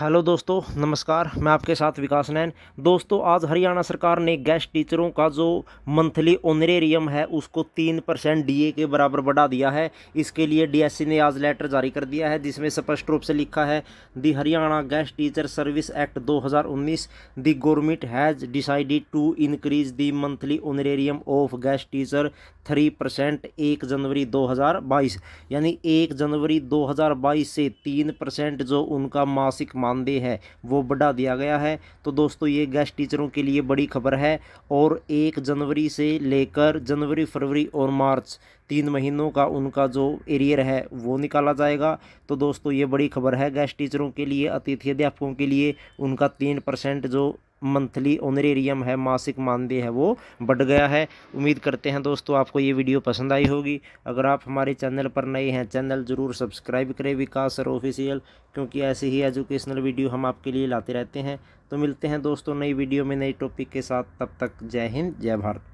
hello दोस्तों नमस्कार मैं आपके साथ विकास नैन दोस्तों आज हरियाणा सरकार ने गेस्ट टीचरों का जो मंथली ओनरेरियम है उसको तीन परसेंट डी के बराबर बढ़ा दिया है इसके लिए डीएससी ने आज लेटर जारी कर दिया है जिसमें स्पष्ट रूप से लिखा है the Haryana guest teacher service act 2019 the government has decided to increase the monthly honorarium of guest teacher three percent एक जनवरी 2022 यानी एक जनवरी 2022 से तीन परसेंट जो उनका मासिक मानदेय है वो बढ़ा दिया गया है तो दोस्तों ये गेस्ट टीचरों के लिए बड़ी खबर है और एक जनवरी से लेकर जनवरी फरवरी और मार्च तीन महीनों का उनका जो एरियर है वो निकाला जाएगा तो दोस्तों ये बड़ी खबर है गेस्ट टीचरों के लिए अतिथि अध्यापकों के लिए उनका तीन परसेंट जो मंथली ऑनरेरियम है मासिक मानदेय है वो बढ़ गया है उम्मीद करते हैं दोस्तों आपको ये वीडियो पसंद आई होगी अगर आप हमारे चैनल पर नए हैं चैनल ज़रूर सब्सक्राइब करें विकास सर ऑफिशियल क्योंकि ऐसे ही एजुकेशनल वीडियो हम आपके लिए लाते रहते हैं तो मिलते हैं दोस्तों नई वीडियो में नई टॉपिक के साथ तब तक जय हिंद जय भारत